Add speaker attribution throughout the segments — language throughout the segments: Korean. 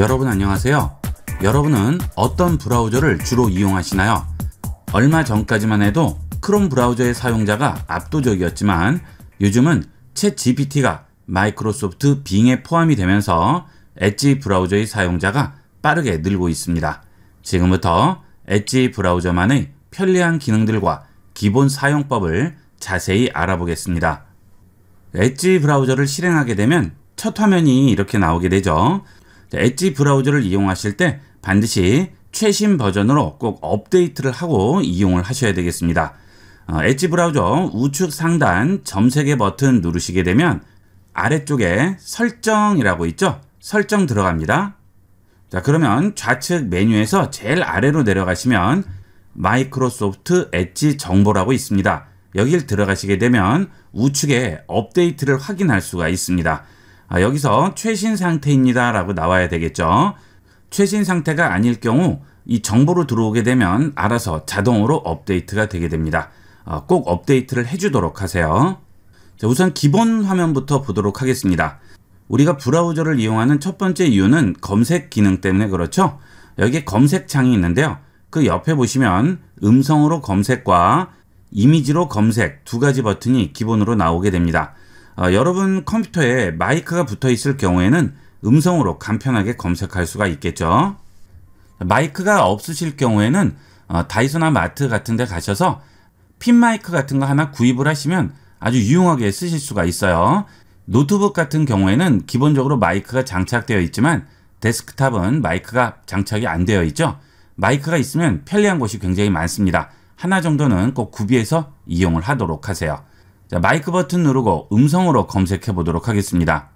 Speaker 1: 여러분 안녕하세요. 여러분은 어떤 브라우저를 주로 이용하시나요? 얼마 전까지만 해도 크롬 브라우저의 사용자가 압도적이었지만 요즘은 챗 GPT가 마이크로소프트 빙에 포함이 되면서 엣지 브라우저의 사용자가 빠르게 늘고 있습니다. 지금부터 엣지 브라우저만의 편리한 기능들과 기본 사용법을 자세히 알아보겠습니다. 엣지 브라우저를 실행하게 되면 첫 화면이 이렇게 나오게 되죠. 엣지 브라우저를 이용하실 때 반드시 최신 버전으로 꼭 업데이트를 하고 이용을 하셔야 되겠습니다. 어, 엣지 브라우저 우측 상단 점세개 버튼 누르시게 되면 아래쪽에 설정이라고 있죠? 설정 들어갑니다. 자 그러면 좌측 메뉴에서 제일 아래로 내려가시면 마이크로소프트 엣지 정보라고 있습니다. 여길 들어가시게 되면 우측에 업데이트를 확인할 수가 있습니다. 아, 여기서 최신 상태입니다 라고 나와야 되겠죠. 최신 상태가 아닐 경우 이 정보로 들어오게 되면 알아서 자동으로 업데이트가 되게 됩니다. 아, 꼭 업데이트를 해주도록 하세요. 자, 우선 기본 화면부터 보도록 하겠습니다. 우리가 브라우저를 이용하는 첫 번째 이유는 검색 기능 때문에 그렇죠. 여기에 검색창이 있는데요. 그 옆에 보시면 음성으로 검색과 이미지로 검색 두 가지 버튼이 기본으로 나오게 됩니다. 어, 여러분 컴퓨터에 마이크가 붙어 있을 경우에는 음성으로 간편하게 검색할 수가 있겠죠. 마이크가 없으실 경우에는 어, 다이소나 마트 같은 데 가셔서 핀 마이크 같은 거 하나 구입을 하시면 아주 유용하게 쓰실 수가 있어요. 노트북 같은 경우에는 기본적으로 마이크가 장착되어 있지만 데스크탑은 마이크가 장착이 안 되어 있죠. 마이크가 있으면 편리한 곳이 굉장히 많습니다. 하나 정도는 꼭 구비해서 이용을 하도록 하세요. 자, 마이크 버튼 누르고 음성으로 검색해 보도록 하겠습니다.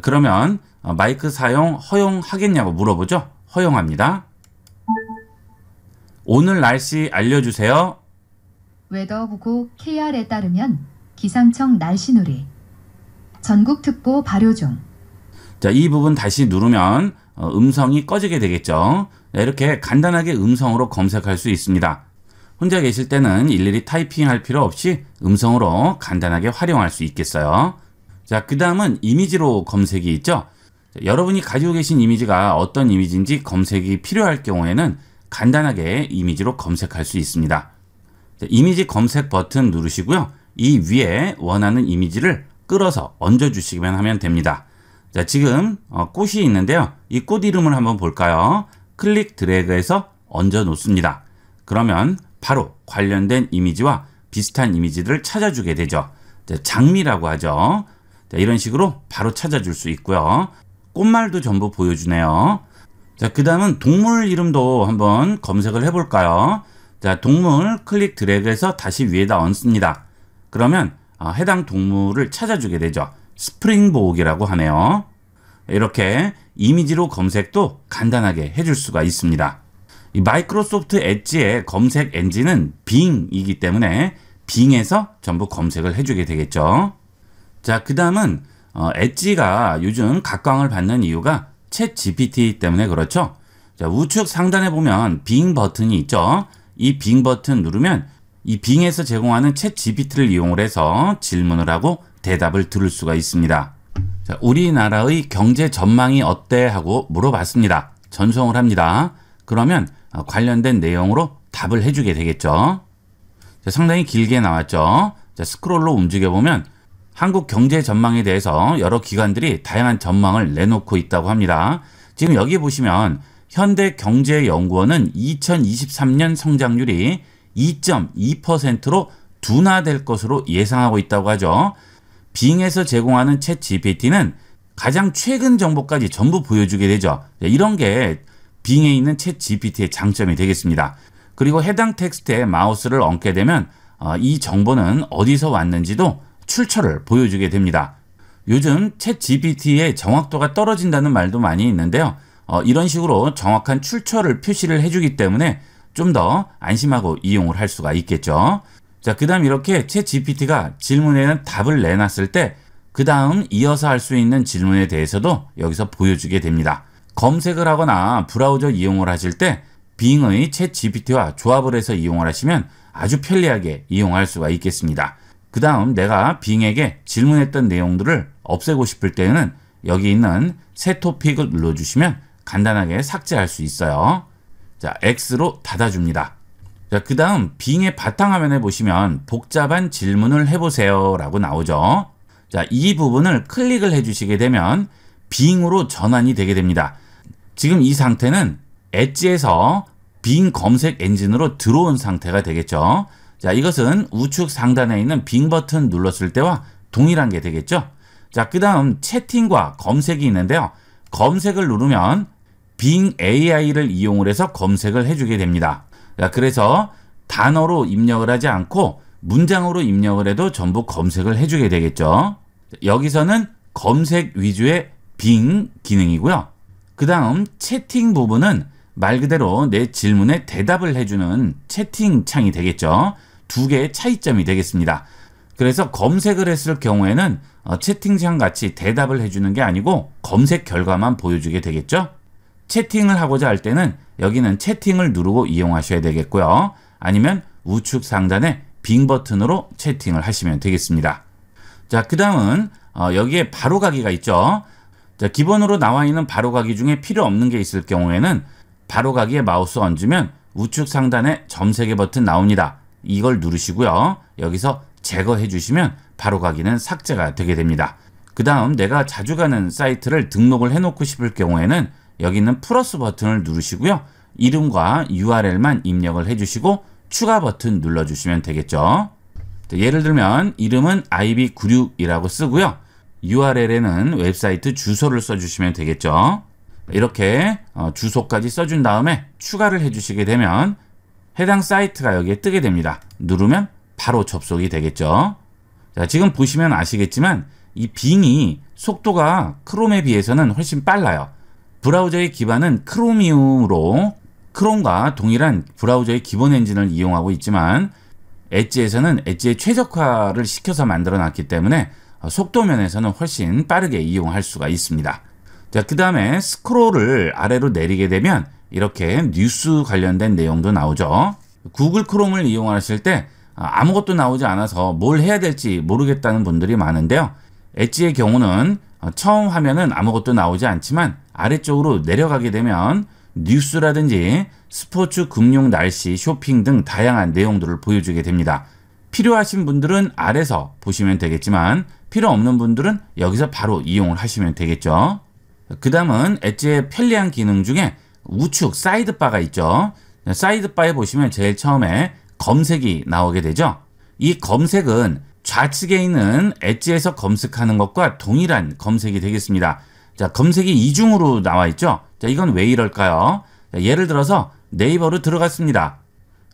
Speaker 1: 그러면 어, 마이크 사용 허용하겠냐고 물어보죠. 허용합니다. 오늘 날씨 알려주세요. 웨더보고 KR에 따르면 기상청 날씨 누리 전국특보 발효 중. 자, 이 부분 다시 누르면 어, 음성이 꺼지게 되겠죠. 이렇게 간단하게 음성으로 검색할 수 있습니다. 혼자 계실 때는 일일이 타이핑할 필요 없이 음성으로 간단하게 활용할 수 있겠어요. 자, 그 다음은 이미지로 검색이 있죠. 자, 여러분이 가지고 계신 이미지가 어떤 이미지인지 검색이 필요할 경우에는 간단하게 이미지로 검색할 수 있습니다. 자, 이미지 검색 버튼 누르시고요. 이 위에 원하는 이미지를 끌어서 얹어주시기만 하면 됩니다. 자, 지금 어, 꽃이 있는데요. 이 꽃 이름을 한번 볼까요? 클릭 드래그해서 얹어 놓습니다. 그러면 바로 관련된 이미지와 비슷한 이미지들을 찾아주게 되죠. 장미라고 하죠. 이런 식으로 바로 찾아줄 수 있고요. 꽃말도 전부 보여주네요. 자, 그 다음은 동물 이름도 한번 검색을 해볼까요? 자, 동물 클릭 드래그해서 다시 위에다 얹습니다. 그러면 아, 해당 동물을 찾아주게 되죠. 스프링보옥이라고 하네요. 이렇게 이미지로 검색도 간단하게 해줄 수가 있습니다. 마이크로소프트 엣지의 검색 엔진은 빙이기 때문에 빙에서 전부 검색을 해주게 되겠죠. 자, 그 다음은 어, 엣지가 요즘 각광을 받는 이유가 챗 GPT 때문에 그렇죠. 자, 우측 상단에 보면 빙 버튼이 있죠. 이 빙 버튼 누르면 이 빙에서 제공하는 챗 GPT를 이용을 해서 질문을 하고 대답을 들을 수가 있습니다. 자, 우리나라의 경제 전망이 어때? 하고 물어봤습니다. 전송을 합니다. 그러면 어, 관련된 내용으로 답을 해주게 되겠죠. 상당히 길게 나왔죠. 스크롤로 움직여보면 한국 경제 전망에 대해서 여러 기관들이 다양한 전망을 내놓고 있다고 합니다. 지금 여기 보시면 현대경제연구원은 2023년 성장률이 2.2%로 둔화될 것으로 예상하고 있다고 하죠. 빙에서 제공하는 채 GPT는 가장 최근 정보까지 전부 보여주게 되죠. 이런 게 빙에 있는 챗 GPT의 장점이 되겠습니다. 그리고 해당 텍스트에 마우스를 얹게 되면 어, 이 정보는 어디서 왔는지도 출처를 보여주게 됩니다. 요즘 챗 GPT의 정확도가 떨어진다는 말도 많이 있는데요. 어, 이런 식으로 정확한 출처를 표시를 해주기 때문에 좀 더 안심하고 이용을 할 수가 있겠죠. 자, 그 다음 이렇게 채 GPT가 질문에는 답을 내놨을 때, 그 다음 이어서 할 수 있는 질문에 대해서도 여기서 보여주게 됩니다. 검색을 하거나 브라우저 이용을 하실 때 빙의 챗 GPT와 조합을 해서 이용을 하시면 아주 편리하게 이용할 수가 있겠습니다. 그 다음 내가 빙에게 질문했던 내용들을 없애고 싶을 때는 여기 있는 새 토픽을 눌러주시면 간단하게 삭제할 수 있어요. 자, X로 닫아줍니다. 자, 그 다음 빙의 바탕화면에 보시면 복잡한 질문을 해보세요 라고 나오죠. 자, 이 부분을 클릭을 해주시게 되면 빙으로 전환이 되게 됩니다. 지금 이 상태는 엣지에서 빙 검색 엔진으로 들어온 상태가 되겠죠. 자, 이것은 우측 상단에 있는 빙 버튼 눌렀을 때와 동일한 게 되겠죠. 자, 그 다음 채팅과 검색이 있는데요. 검색을 누르면 빙 AI를 이용을 해서 검색을 해주게 됩니다. 자, 그래서 단어로 입력을 하지 않고 문장으로 입력을 해도 전부 검색을 해주게 되겠죠. 여기서는 검색 위주의 빙 기능이고요. 그 다음 채팅 부분은 말 그대로 내 질문에 대답을 해주는 채팅창이 되겠죠. 두 개의 차이점이 되겠습니다. 그래서 검색을 했을 경우에는 어, 채팅창 같이 대답을 해주는 게 아니고 검색 결과만 보여주게 되겠죠. 채팅을 하고자 할 때는 여기는 채팅을 누르고 이용하셔야 되겠고요. 아니면 우측 상단에 빙 버튼으로 채팅을 하시면 되겠습니다. 자, 그 다음은 어, 여기에 바로가기가 있죠. 자, 기본으로 나와 있는 바로가기 중에 필요 없는 게 있을 경우에는 바로가기에 마우스 얹으면 우측 상단에 점세개 버튼 나옵니다. 이걸 누르시고요. 여기서 제거해 주시면 바로가기는 삭제가 되게 됩니다. 그 다음 내가 자주 가는 사이트를 등록을 해놓고 싶을 경우에는 여기 있는 플러스 버튼을 누르시고요. 이름과 URL만 입력을 해주시고 추가 버튼 눌러주시면 되겠죠. 예를 들면 이름은 ib96이라고 쓰고요. URL에는 웹사이트 주소를 써주시면 되겠죠. 이렇게 어, 주소까지 써준 다음에 추가를 해주시게 되면 해당 사이트가 여기에 뜨게 됩니다. 누르면 바로 접속이 되겠죠. 자, 지금 보시면 아시겠지만 이 빙이 속도가 크롬에 비해서는 훨씬 빨라요. 브라우저의 기반은 크롬이움으로 크롬과 동일한 브라우저의 기본 엔진을 이용하고 있지만 엣지에서는 엣지의 최적화를 시켜서 만들어 놨기 때문에 어, 속도 면에서는 훨씬 빠르게 이용할 수가 있습니다. 자, 그 다음에 스크롤을 아래로 내리게 되면 이렇게 뉴스 관련된 내용도 나오죠. 구글 크롬을 이용하실 때 아, 아무것도 나오지 않아서 뭘 해야 될지 모르겠다는 분들이 많은데요. 엣지의 경우는 어, 처음 화면은 아무것도 나오지 않지만 아래쪽으로 내려가게 되면 뉴스라든지 스포츠, 금융, 날씨, 쇼핑 등 다양한 내용들을 보여주게 됩니다. 필요하신 분들은 아래서 보시면 되겠지만 필요 없는 분들은 여기서 바로 이용을 하시면 되겠죠. 그 다음은 엣지의 편리한 기능 중에 우측 사이드바가 있죠. 사이드바에 보시면 제일 처음에 검색이 나오게 되죠. 이 검색은 좌측에 있는 엣지에서 검색하는 것과 동일한 검색이 되겠습니다. 자, 검색이 이중으로 나와 있죠. 자, 이건 왜 이럴까요? 자, 예를 들어서 네이버로 들어갔습니다.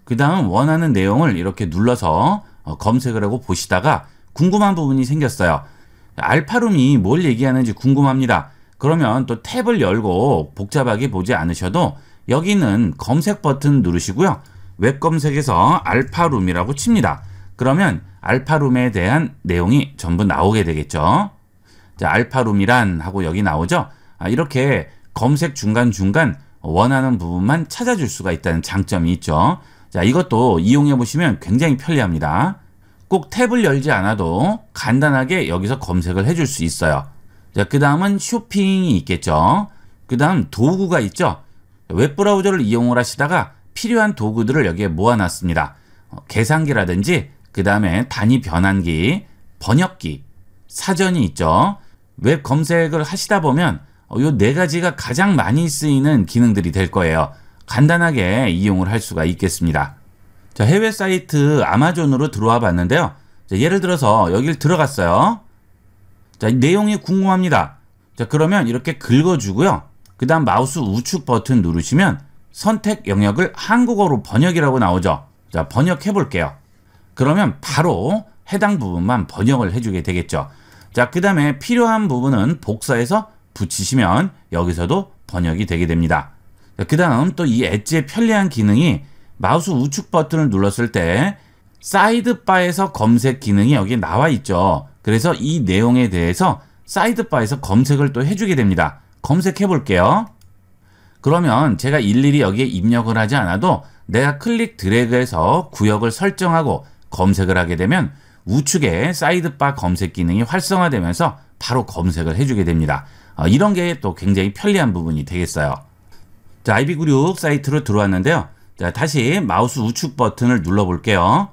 Speaker 1: 그 다음 원하는 내용을 이렇게 눌러서 어, 검색을 하고 보시다가 궁금한 부분이 생겼어요. 알파룸이 뭘 얘기하는지 궁금합니다. 그러면 또 탭을 열고 복잡하게 보지 않으셔도 여기는 검색 버튼 누르시고요. 웹 검색에서 알파룸이라고 칩니다. 그러면 알파룸에 대한 내용이 전부 나오게 되겠죠. 자, 알파룸이란 하고 여기 나오죠. 아, 이렇게 검색 중간중간 원하는 부분만 찾아줄 수가 있다는 장점이 있죠. 자, 이것도 이용해 보시면 굉장히 편리합니다. 꼭 탭을 열지 않아도 간단하게 여기서 검색을 해줄 수 있어요. 자, 그 다음은 쇼핑이 있겠죠. 그 다음 도구가 있죠. 웹브라우저를 이용을 하시다가 필요한 도구들을 여기에 모아놨습니다. 어, 계산기라든지 그 다음에 단위 변환기, 번역기, 사전이 있죠. 웹 검색을 하시다 보면 이네 어, 가지가 가장 많이 쓰이는 기능들이 될 거예요. 간단하게 이용을 할 수가 있겠습니다. 자, 해외 사이트 아마존으로 들어와 봤는데요. 자, 예를 들어서 여길 들어갔어요. 자, 내용이 궁금합니다. 자, 그러면 이렇게 긁어주고요. 그 다음 마우스 우측 버튼 누르시면 선택 영역을 한국어로 번역이라고 나오죠. 자, 번역해 볼게요. 그러면 바로 해당 부분만 번역을 해주게 되겠죠. 자, 그 다음에 필요한 부분은 복사해서 붙이시면 여기서도 번역이 되게 됩니다. 그 다음 또 이 엣지의 편리한 기능이 마우스 우측 버튼을 눌렀을 때 사이드바에서 검색 기능이 여기 나와 있죠. 그래서 이 내용에 대해서 사이드바에서 검색을 또 해주게 됩니다. 검색해 볼게요. 그러면 제가 일일이 여기에 입력을 하지 않아도 내가 클릭 드래그해서 구역을 설정하고 검색을 하게 되면 우측에 사이드바 검색 기능이 활성화되면서 바로 검색을 해주게 됩니다. 어, 이런 게 또 굉장히 편리한 부분이 되겠어요. 자, IB96 사이트로 들어왔는데요. 자, 다시 마우스 우측 버튼을 눌러볼게요.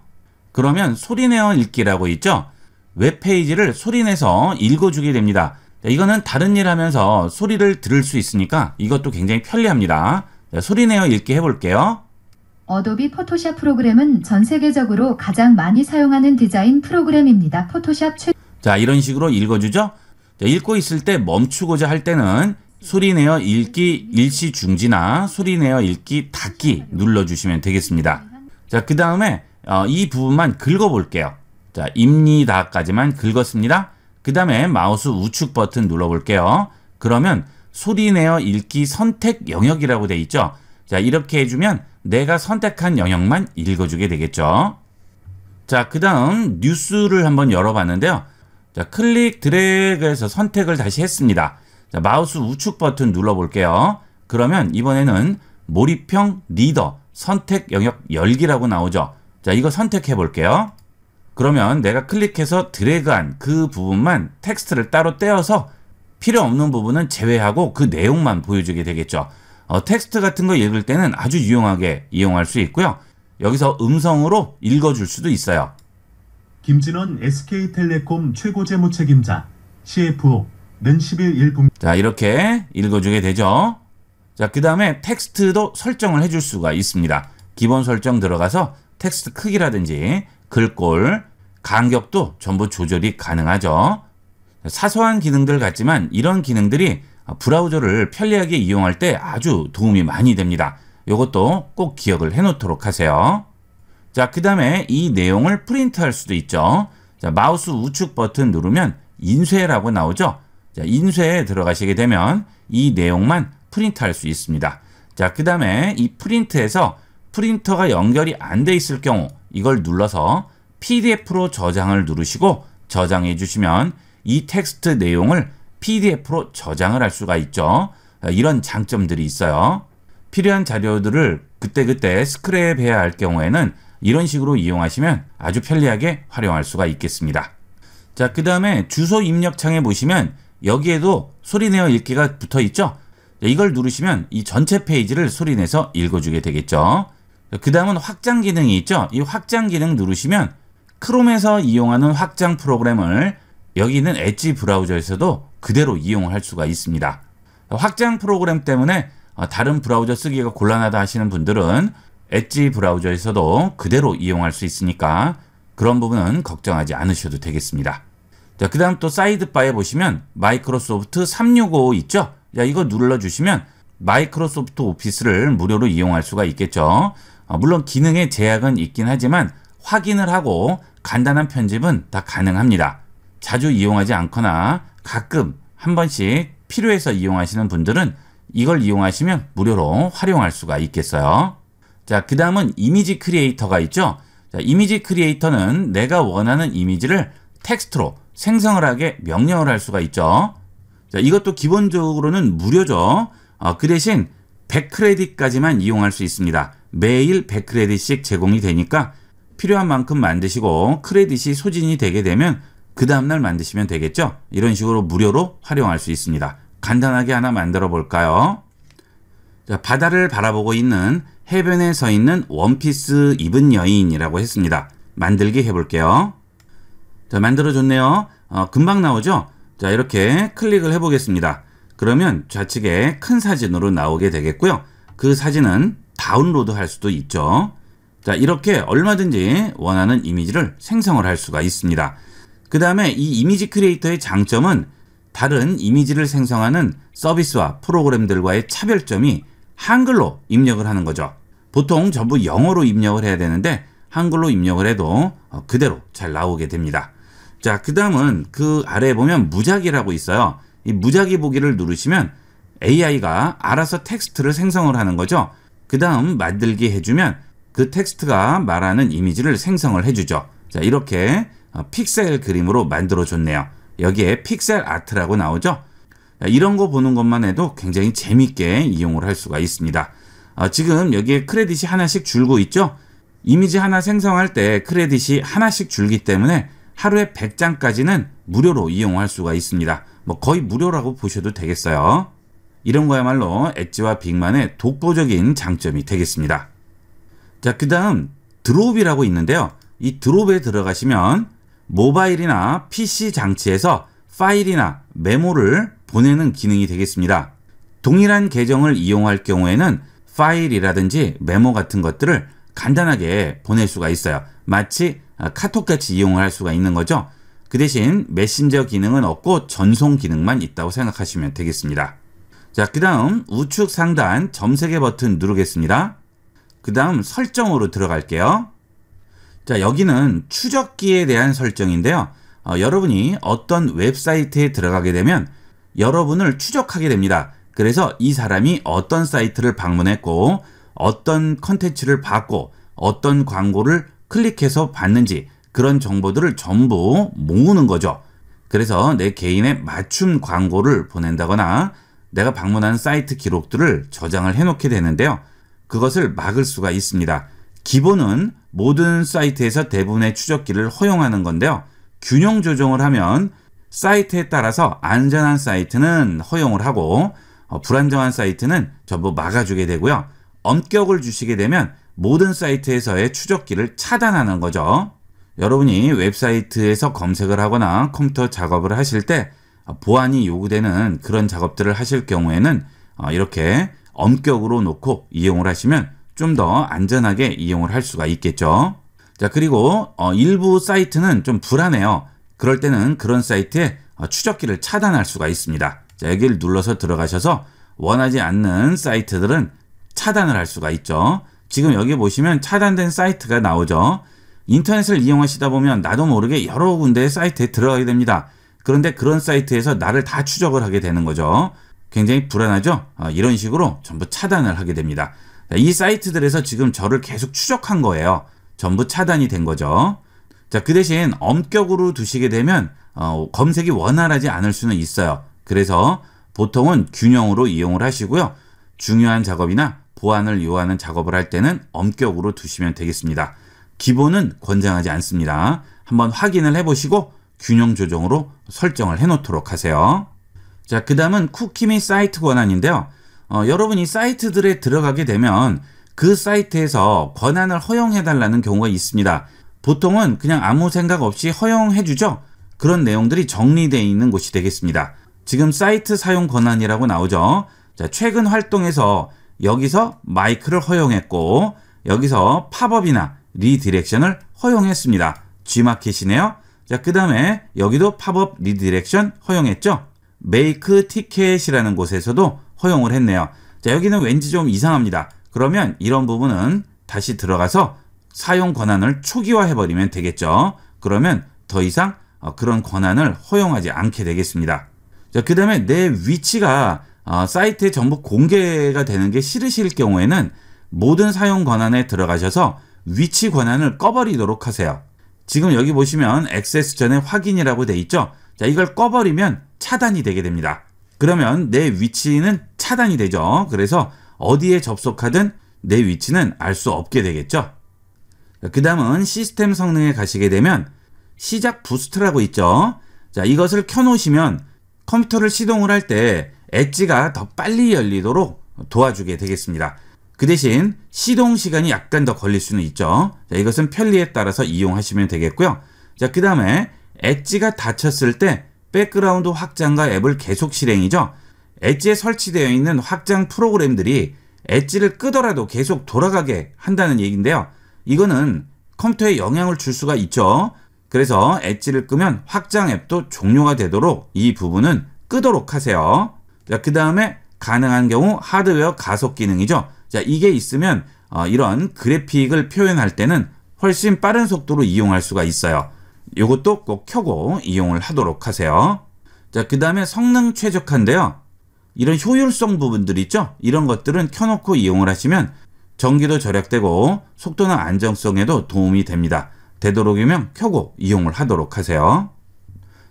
Speaker 1: 그러면 소리내어 읽기라고 있죠? 웹페이지를 소리내서 읽어주게 됩니다. 이거는 다른 일 하면서 소리를 들을 수 있으니까 이것도 굉장히 편리합니다. 소리내어 읽기 해볼게요. 어도비 포토샵 프로그램은 전 세계적으로 가장 많이 사용하는 디자인 프로그램입니다. 포토샵 최... 자, 이런 식으로 읽어주죠? 읽고 있을 때 멈추고자 할 때는 소리내어 읽기 일시 중지나 소리내어 읽기 닫기 눌러주시면 되겠습니다. 자, 그 다음에 어, 이 부분만 긁어볼게요. 자, 입니다까지만 긁었습니다. 그 다음에 마우스 우측 버튼 눌러볼게요. 그러면 소리내어 읽기 선택 영역이라고 되어 있죠. 자, 이렇게 해주면 내가 선택한 영역만 읽어주게 되겠죠. 자, 그 다음 뉴스를 한번 열어봤는데요. 자, 클릭 드래그해서 선택을 다시 했습니다. 자, 마우스 우측 버튼 눌러볼게요. 그러면 이번에는 몰입형 리더 선택 영역 열기라고 나오죠. 자, 이거 선택해 볼게요. 그러면 내가 클릭해서 드래그한 그 부분만 텍스트를 따로 떼어서 필요 없는 부분은 제외하고 그 내용만 보여주게 되겠죠. 어, 텍스트 같은 거 읽을 때는 아주 유용하게 이용할 수 있고요. 여기서 음성으로 읽어줄 수도 있어요. 김진원 SK텔레콤 최고 재무책임자 CFO 는1 0 일분 자 이렇게 읽어주게 되죠. 자 그 다음에 텍스트도 설정을 해줄 수가 있습니다. 기본 설정 들어가서 텍스트 크기라든지 글꼴, 간격도 전부 조절이 가능하죠. 사소한 기능들 같지만 이런 기능들이 브라우저를 편리하게 이용할 때 아주 도움이 많이 됩니다. 이것도 꼭 기억을 해놓도록 하세요. 자, 그 다음에 이 내용을 프린트할 수도 있죠. 자, 마우스 우측 버튼 누르면 인쇄라고 나오죠. 자, 인쇄에 들어가시게 되면 이 내용만 프린트할 수 있습니다. 자, 그 다음에 이 프린트에서 프린터가 연결이 안 돼 있을 경우 이걸 눌러서 PDF로 저장을 누르시고 저장해 주시면 이 텍스트 내용을 PDF로 저장을 할 수가 있죠. 이런 장점들이 있어요. 필요한 자료들을 그때그때 스크랩해야 할 경우에는 이런 식으로 이용하시면 아주 편리하게 활용할 수가 있겠습니다. 자, 그 다음에 주소 입력창에 보시면 여기에도 소리내어 읽기가 붙어 있죠? 이걸 누르시면 이 전체 페이지를 소리내서 읽어주게 되겠죠. 그 다음은 확장 기능이 있죠. 이 확장 기능 누르시면 크롬에서 이용하는 확장 프로그램을 여기 있는 엣지 브라우저에서도 그대로 이용할 수가 있습니다. 확장 프로그램 때문에 어, 다른 브라우저 쓰기가 곤란하다 하시는 분들은 엣지 브라우저에서도 그대로 이용할 수 있으니까 그런 부분은 걱정하지 않으셔도 되겠습니다. 자, 그 다음 또 사이드바에 보시면 마이크로소프트 365 있죠? 자, 이거 눌러주시면 마이크로소프트 오피스를 무료로 이용할 수가 있겠죠. 아, 물론 기능의 제약은 있긴 하지만 확인을 하고 간단한 편집은 다 가능합니다. 자주 이용하지 않거나 가끔 한 번씩 필요해서 이용하시는 분들은 이걸 이용하시면 무료로 활용할 수가 있겠어요. 자, 그 다음은 이미지 크리에이터가 있죠. 자, 이미지 크리에이터는 내가 원하는 이미지를 텍스트로 생성을 하게 명령을 할 수가 있죠. 자, 이것도 기본적으로는 무료죠. 어, 그 대신 100크레딧까지만 이용할 수 있습니다. 매일 100크레딧씩 제공이 되니까 필요한 만큼 만드시고 크레딧이 소진이 되게 되면 그 다음날 만드시면 되겠죠. 이런 식으로 무료로 활용할 수 있습니다. 간단하게 하나 만들어 볼까요? 자, 바다를 바라보고 있는 해변에 서 있는 원피스 입은 여인이라고 했습니다. 만들기 해볼게요. 자, 만들어줬네요. 어, 금방 나오죠? 자, 이렇게 클릭을 해보겠습니다. 그러면 좌측에 큰 사진으로 나오게 되겠고요. 그 사진은 다운로드 할 수도 있죠. 자, 이렇게 얼마든지 원하는 이미지를 생성을 할 수가 있습니다. 그 다음에 이 이미지 크리에이터의 장점은 다른 이미지를 생성하는 서비스와 프로그램들과의 차별점이 한글로 입력을 하는 거죠. 보통 전부 영어로 입력을 해야 되는데 한글로 입력을 해도 어, 그대로 잘 나오게 됩니다. 자, 그 다음은 그 아래에 보면 무작위라고 있어요. 이 무작위 보기를 누르시면 AI가 알아서 텍스트를 생성을 하는 거죠. 그 다음 만들기 해주면 그 텍스트가 말하는 이미지를 생성을 해주죠. 자, 이렇게 어, 픽셀 그림으로 만들어줬네요. 여기에 픽셀 아트라고 나오죠. 이런 거 보는 것만 해도 굉장히 재밌게 이용을 할 수가 있습니다. 어, 지금 여기에 크레딧이 하나씩 줄고 있죠. 이미지 하나 생성할 때 크레딧이 하나씩 줄기 때문에 하루에 100장까지는 무료로 이용할 수가 있습니다. 뭐 거의 무료라고 보셔도 되겠어요. 이런 거야말로 엣지와 빅만의 독보적인 장점이 되겠습니다. 자, 그 다음 드롭이라고 있는데요. 이 드롭에 들어가시면 모바일이나 PC 장치에서 파일이나 메모를 보내는 기능이 되겠습니다. 동일한 계정을 이용할 경우에는 파일이라든지 메모 같은 것들을 간단하게 보낼 수가 있어요. 마치 아, 카톡같이 이용을 할 수가 있는 거죠. 그 대신 메신저 기능은 없고 전송 기능만 있다고 생각하시면 되겠습니다. 자, 그 다음 우측 상단 점세개 버튼 누르겠습니다. 그 다음 설정으로 들어갈게요. 자, 여기는 추적기에 대한 설정인데요. 어, 여러분이 어떤 웹사이트에 들어가게 되면 여러분을 추적하게 됩니다. 그래서 이 사람이 어떤 사이트를 방문했고 어떤 컨텐츠를 봤고 어떤 광고를 클릭해서 봤는지 그런 정보들을 전부 모으는 거죠. 그래서 내 개인의 맞춤 광고를 보낸다거나 내가 방문한 사이트 기록들을 저장을 해놓게 되는데요. 그것을 막을 수가 있습니다. 기본은 모든 사이트에서 대부분의 추적기를 허용하는 건데요. 균형 조정을 하면 사이트에 따라서 안전한 사이트는 허용을 하고 어, 불안정한 사이트는 전부 막아주게 되고요. 엄격을 주시게 되면 모든 사이트에서의 추적기를 차단하는 거죠. 여러분이 웹사이트에서 검색을 하거나 컴퓨터 작업을 하실 때 보안이 요구되는 그런 작업들을 하실 경우에는 어, 이렇게 엄격으로 놓고 이용을 하시면 좀 더 안전하게 이용을 할 수가 있겠죠. 자 그리고 어, 일부 사이트는 좀 불안해요. 그럴 때는 그런 사이트에 어, 추적기를 차단할 수가 있습니다. 자 여기를 눌러서 들어가셔서 원하지 않는 사이트들은 차단을 할 수가 있죠. 지금 여기 보시면 차단된 사이트가 나오죠. 인터넷을 이용하시다 보면 나도 모르게 여러 군데의 사이트에 들어가게 됩니다. 그런데 그런 사이트에서 나를 다 추적을 하게 되는 거죠. 굉장히 불안하죠? 아, 이런 식으로 전부 차단을 하게 됩니다. 이 사이트들에서 지금 저를 계속 추적한 거예요. 전부 차단이 된 거죠. 자, 그 대신 엄격으로 두시게 되면 어, 검색이 원활하지 않을 수는 있어요. 그래서 보통은 균형으로 이용을 하시고요. 중요한 작업이나 보안을 요하는 작업을 할 때는 엄격으로 두시면 되겠습니다. 기본은 권장하지 않습니다. 한번 확인을 해보시고 균형 조정으로 설정을 해놓도록 하세요. 자, 그 다음은 쿠키 및 사이트 권한인데요. 어, 여러분이 사이트들에 들어가게 되면 그 사이트에서 권한을 허용해달라는 경우가 있습니다. 보통은 그냥 아무 생각 없이 허용해주죠. 그런 내용들이 정리되어 있는 곳이 되겠습니다. 지금 사이트 사용 권한이라고 나오죠. 자, 최근 활동에서 여기서 마이크를 허용했고 여기서 팝업이나 리디렉션을 허용했습니다. G마켓이네요. 자, 그 다음에 여기도 팝업 리디렉션 허용했죠? 메이크 티켓이라는 곳에서도 허용을 했네요. 자, 여기는 왠지 좀 이상합니다. 그러면 이런 부분은 다시 들어가서 사용 권한을 초기화해버리면 되겠죠. 그러면 더 이상 어, 그런 권한을 허용하지 않게 되겠습니다. 자, 그 다음에 내 위치가 어, 사이트에 전부 공개가 되는 게 싫으실 경우에는 모든 사용 권한에 들어가셔서 위치 권한을 꺼버리도록 하세요. 지금 여기 보시면 액세스 전에 확인이라고 돼 있죠. 자, 이걸 꺼버리면 차단이 되게 됩니다. 그러면 내 위치는 차단이 되죠. 그래서 어디에 접속하든 내 위치는 알 수 없게 되겠죠. 그 다음은 시스템 성능에 가시게 되면 시작 부스트라고 있죠. 자, 이것을 켜놓으시면 컴퓨터를 시동을 할때 엣지가 더 빨리 열리도록 도와주게 되겠습니다. 그 대신 시동 시간이 약간 더 걸릴 수는 있죠. 자, 이것은 편리에 따라서 이용하시면 되겠고요. 자, 그 다음에 엣지가 닫혔을 때 백그라운드 확장과 앱을 계속 실행이죠. 엣지에 설치되어 있는 확장 프로그램들이 엣지를 끄더라도 계속 돌아가게 한다는 얘기인데요. 이거는 컴퓨터에 영향을 줄 수가 있죠. 그래서 엣지를 끄면 확장 앱도 종료가 되도록 이 부분은 끄도록 하세요. 자, 그 다음에 가능한 경우 하드웨어 가속 기능이죠. 자, 이게 있으면 어, 이런 그래픽을 표현할 때는 훨씬 빠른 속도로 이용할 수가 있어요. 이것도 꼭 켜고 이용을 하도록 하세요. 자, 그 다음에 성능 최적화인데요. 이런 효율성 부분들 있죠? 이런 것들은 켜놓고 이용을 하시면 전기도 절약되고 속도나 안정성에도 도움이 됩니다. 되도록이면 켜고 이용을 하도록 하세요.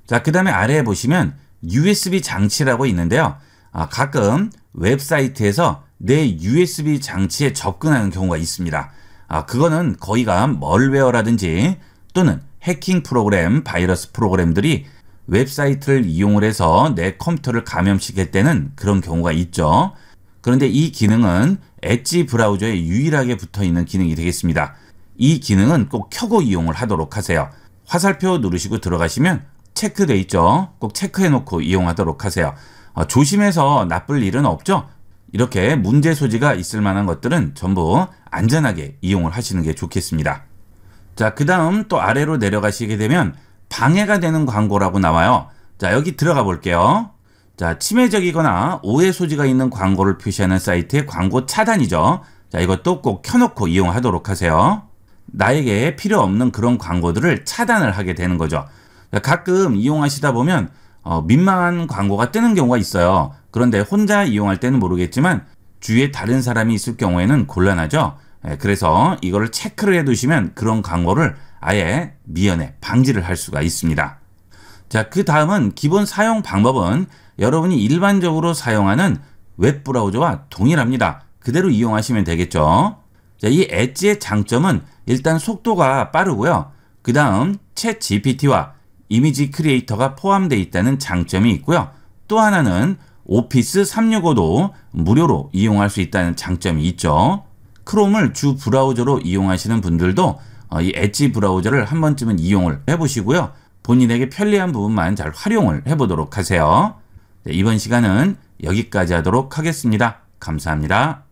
Speaker 1: 자, 그 다음에 아래에 보시면 USB 장치라고 있는데요. 아, 가끔 웹사이트에서 내 USB 장치에 접근하는 경우가 있습니다. 아, 그거는 거의가 멀웨어라든지 또는 해킹 프로그램, 바이러스 프로그램들이 웹사이트를 이용을 해서 내 컴퓨터를 감염시킬 때는 그런 경우가 있죠. 그런데 이 기능은 엣지 브라우저에 유일하게 붙어 있는 기능이 되겠습니다. 이 기능은 꼭 켜고 이용을 하도록 하세요. 화살표 누르시고 들어가시면 체크돼 있죠. 꼭 체크해 놓고 이용하도록 하세요. 어, 조심해서 나쁠 일은 없죠. 이렇게 문제 소지가 있을 만한 것들은 전부 안전하게 이용을 하시는 게 좋겠습니다. 자, 그 다음 또 아래로 내려가시게 되면 방해가 되는 광고라고 나와요. 자, 여기 들어가 볼게요. 자, 치매적이거나 오해 소지가 있는 광고를 표시하는 사이트의 광고 차단이죠. 자, 이것도 꼭 켜놓고 이용하도록 하세요. 나에게 필요 없는 그런 광고들을 차단을 하게 되는 거죠. 가끔 이용하시다 보면 어, 민망한 광고가 뜨는 경우가 있어요. 그런데 혼자 이용할 때는 모르겠지만 주위에 다른 사람이 있을 경우에는 곤란하죠. 예, 그래서 이거를 체크를 해두시면 그런 광고를 아예 미연에 방지를 할 수가 있습니다. 자, 그 다음은 기본 사용 방법은 여러분이 일반적으로 사용하는 웹브라우저와 동일합니다. 그대로 이용하시면 되겠죠. 자, 이 엣지의 장점은 일단 속도가 빠르고요. 그 다음 채 GPT와 이미지 크리에이터가 포함되어 있다는 장점이 있고요. 또 하나는 오피스 365도 무료로 이용할 수 있다는 장점이 있죠. 크롬을 주 브라우저로 이용하시는 분들도 어, 이 엣지 브라우저를 한 번쯤은 이용을 해보시고요. 본인에게 편리한 부분만 잘 활용을 해보도록 하세요. 네, 이번 시간은 여기까지 하도록 하겠습니다. 감사합니다.